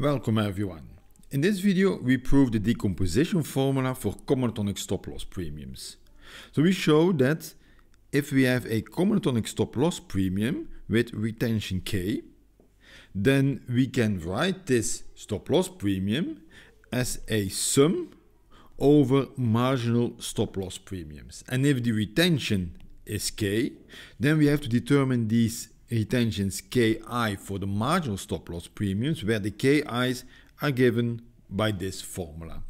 Welcome everyone. In this video we prove the decomposition formula for common stop loss premiums. So we show that if we have a common stop loss premium with retention K, then we can write this stop loss premium as a sum over marginal stop loss premiums. And if the retention is K, then we have to determine these retentions KI for the marginal stop loss premiums where the KIs are given by this formula.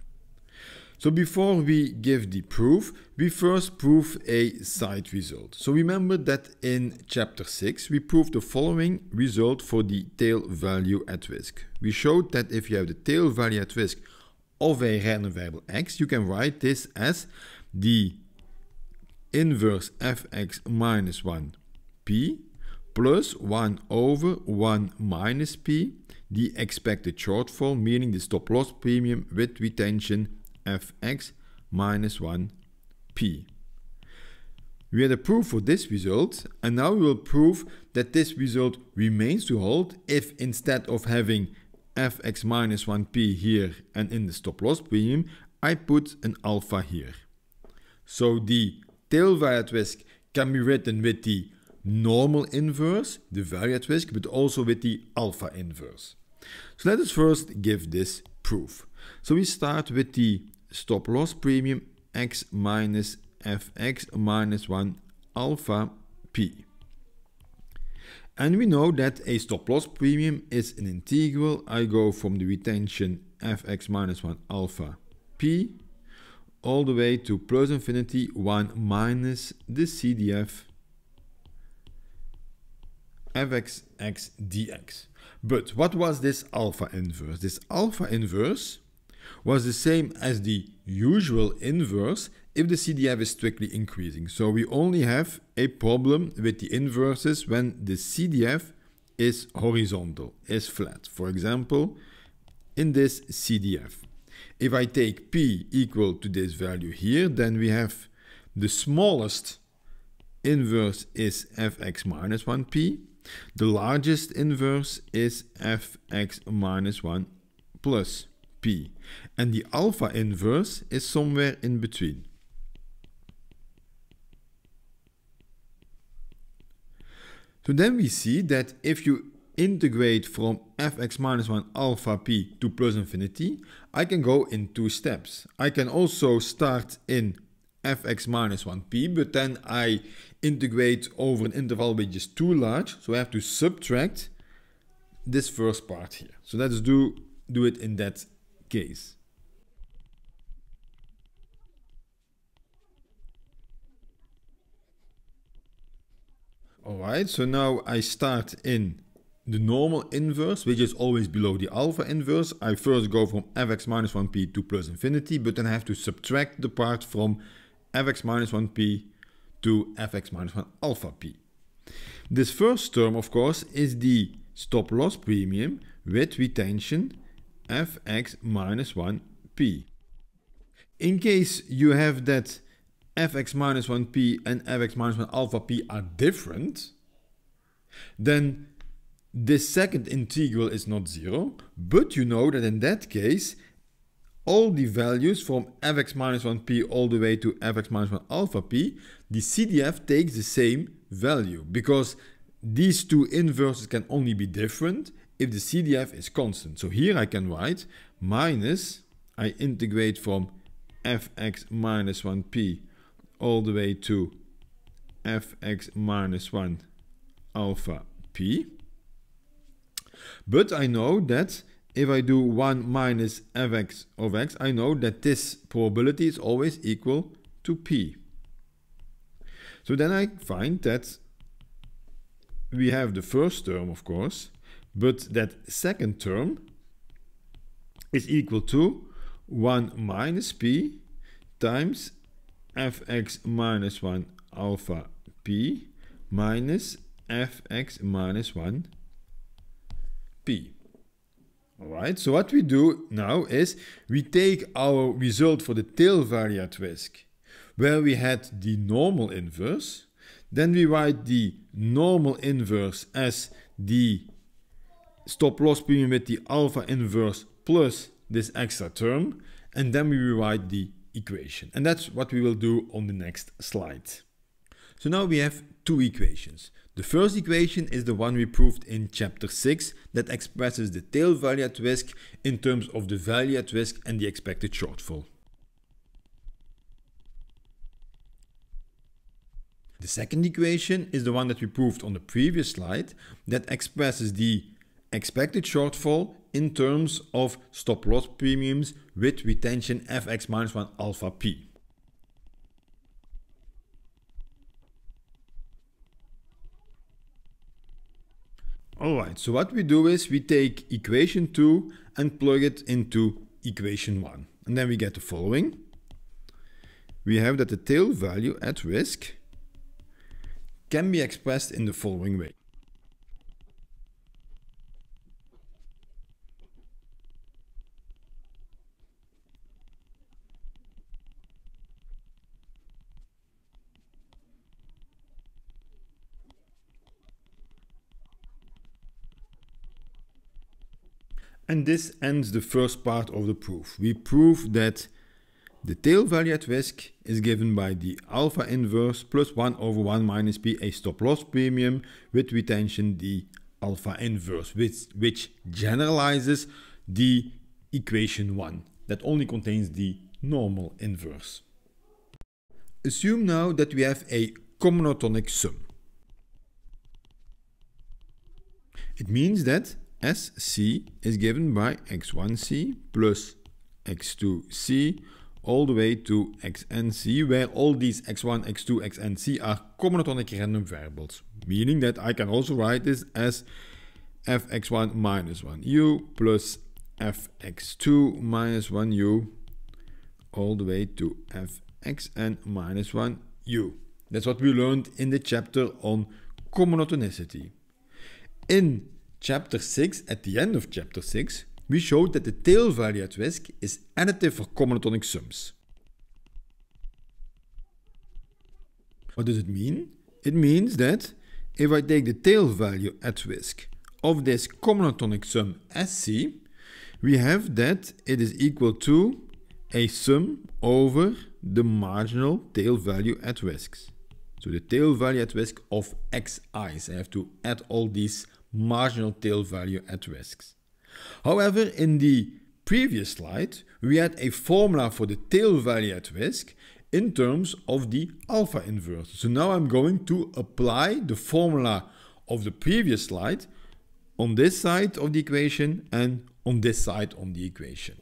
So before we give the proof, we first prove a side result. So remember that in chapter 6, we proved the following result for the tail value at risk. We showed that if you have the tail value at risk of a random variable x, you can write this as the inverse fx minus 1p plus 1 over 1 minus P, the expected shortfall, meaning the stop loss premium with retention Fx minus 1 P. We had a proof for this result and now we will prove that this result remains to hold if instead of having fx minus 1p here and in the stop loss premium I put an alpha here. So the tail value risk can be written with the normal inverse, the variate risk, but also with the alpha inverse. So let us first give this proof. So we start with the stop loss premium x minus fx minus 1 alpha p. And we know that a stop loss premium is an integral. I go from the retention fx minus 1 alpha p all the way to plus infinity 1 minus the CDF fx dx. But what was this alpha inverse? This alpha inverse was the same as the usual inverse if the CDF is strictly increasing. So we only have a problem with the inverses when the CDF is horizontal, is flat. For example, in this CDF. If I take P equal to this value here, then we have the smallest inverse is fx minus 1p the largest inverse is fx minus 1 plus p. And the alpha inverse is somewhere in between. So then we see that if you integrate from fx minus 1 alpha p to plus infinity, I can go in two steps. I can also start in fx minus 1p, but then I integrate over an interval which is too large. So I have to subtract this first part here. So let's do, do it in that case. All right, so now I start in the normal inverse, which is always below the alpha inverse. I first go from fx minus 1p to plus infinity, but then I have to subtract the part from fx minus 1p to fx minus 1 alpha p. This first term, of course, is the stop loss premium with retention fx minus 1 p. In case you have that fx minus 1 p and fx minus 1 alpha p are different, then this second integral is not zero, but you know that in that case, all the values from fx minus 1p all the way to fx minus 1 alpha p the CDF takes the same value because these two inverses can only be different if the CDF is constant. So here I can write minus, I integrate from fx minus 1p all the way to fx minus 1 alpha p. But I know that if I do 1 minus fx of x, I know that this probability is always equal to p. So then I find that we have the first term, of course, but that second term is equal to 1 minus p times fx minus 1 alpha p minus fx minus 1 p. Alright, so what we do now is we take our result for the tail variat risk where we had the normal inverse. Then we write the normal inverse as the stop loss premium with the alpha inverse plus this extra term. And then we rewrite the equation. And that's what we will do on the next slide. So now we have two equations. The first equation is the one we proved in chapter 6 that expresses the tail value at risk in terms of the value at risk and the expected shortfall. The second equation is the one that we proved on the previous slide that expresses the expected shortfall in terms of stop loss premiums with retention fx minus 1 alpha p. Alright, so what we do is we take equation 2 and plug it into equation 1. And then we get the following. We have that the tail value at risk can be expressed in the following way. And this ends the first part of the proof. We prove that the tail value at risk is given by the alpha inverse plus 1 over 1 minus p, a stop loss premium with retention the alpha inverse, which, which generalizes the equation 1 that only contains the normal inverse. Assume now that we have a combinatoric sum. It means that SC is given by x1c plus x2c all the way to xnc, where all these x1, x2, xnc are commutonic random variables, meaning that I can also write this as fx1 minus 1u plus fx2 minus 1u all the way to fxn minus 1u. That's what we learned in the chapter on commutationicity. In chapter 6, at the end of chapter 6, we showed that the tail value at risk is additive for combinatonic sums. What does it mean? It means that if I take the tail value at risk of er this combinatonic sum SC, we have that it is equal to a sum over the marginal tail value at risks. So the tail value at risk of xi's. I have to add all these marginal tail value at risks. However, in the previous slide, we had a formula for the tail value at risk in terms of the alpha inverse. So now I'm going to apply the formula of the previous slide on this side of the equation and on this side on the equation.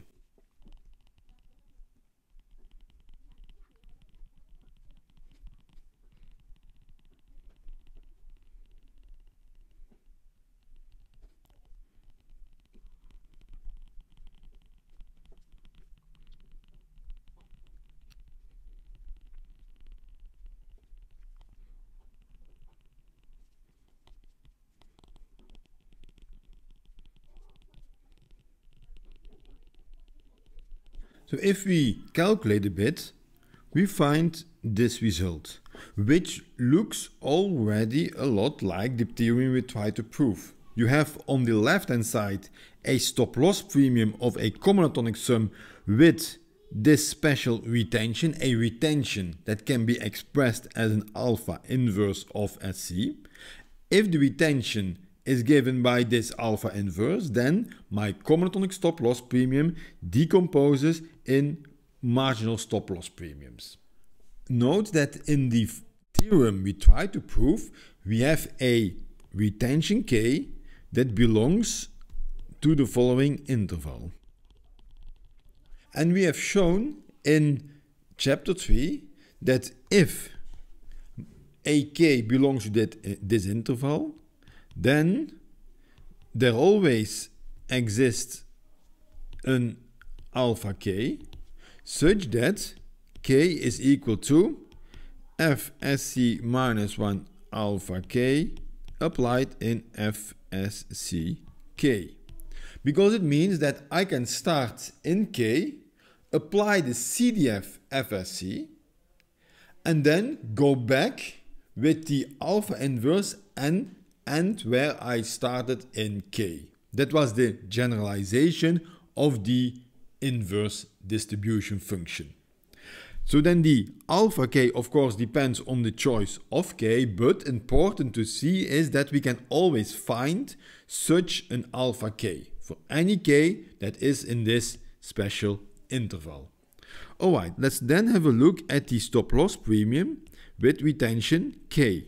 So if we calculate a bit, we find this result, which looks already a lot like the theorem we tried to prove. You have on the left hand side a stop loss premium of a combinatoric sum with this special retention, a retention that can be expressed as an alpha inverse of SC. If the retention is given by this alpha inverse, then my combinatonic stop loss premium decomposes in marginal stop loss premiums. Note that in the theorem we try to prove, we have a retention K that belongs to the following interval. And we have shown in chapter 3 that if AK belongs to that, uh, this interval, then there always exists an alpha k such that k is equal to fsc minus 1 alpha k applied in fsc k because it means that I can start in K, apply the CDF FSC, and then go back with the alpha inverse and and where I started in K. That was the generalization of the inverse distribution function. So then the alpha k of course depends on the choice of k, but important to see is that we can always find such an alpha k for any k that is in this special interval. Alright, let's then have a look at the stop loss premium with retention k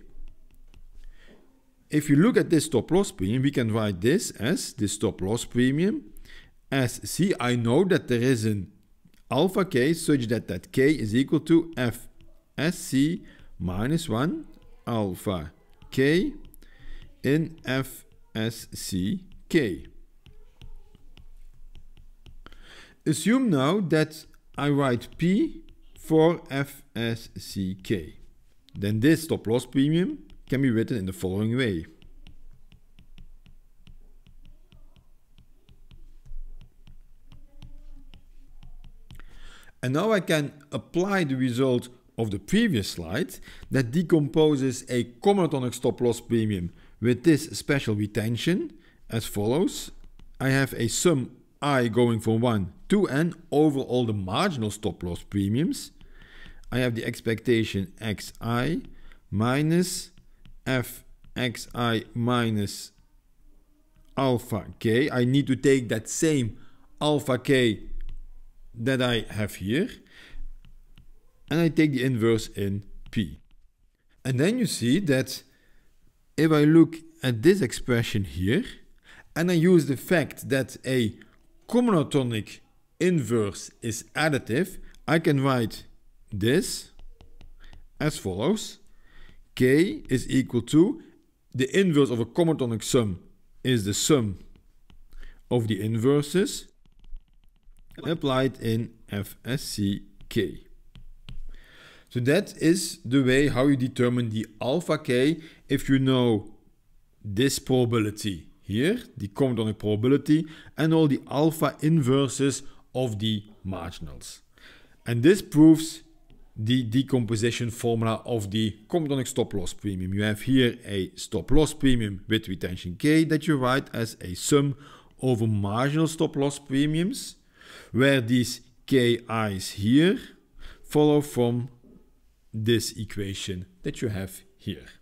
if you look at this stop loss premium, we can write this as the stop loss premium as C. I know that there is an alpha k such that that k is equal to fsc minus minus 1 alpha k in fsc k. Assume now that I write P for FSCK. Then this stop loss premium can be written in the following way. And now I can apply the result of the previous slide that decomposes a Commodonic stop loss premium with this special retention as follows. I have a sum i going from 1 to n over all the marginal stop loss premiums. I have the expectation xi minus fxi minus alpha k. I need to take that same alpha k that I have here and I take the inverse in p. And then you see that if I look at this expression here and I use the fact that a combinatoric inverse is additive, I can write this as follows k is equal to the inverse of a commutonic sum is the sum of the inverses applied in FSCK. So that is the way how you determine the alpha k if you know this probability here, the commutonic probability, and all the alpha inverses of the marginals. And this proves the decomposition formula of the Comptonic stop loss premium. You have here a stop loss premium with retention K that you write as a sum over marginal stop loss premiums, where these KIs here follow from this equation that you have here.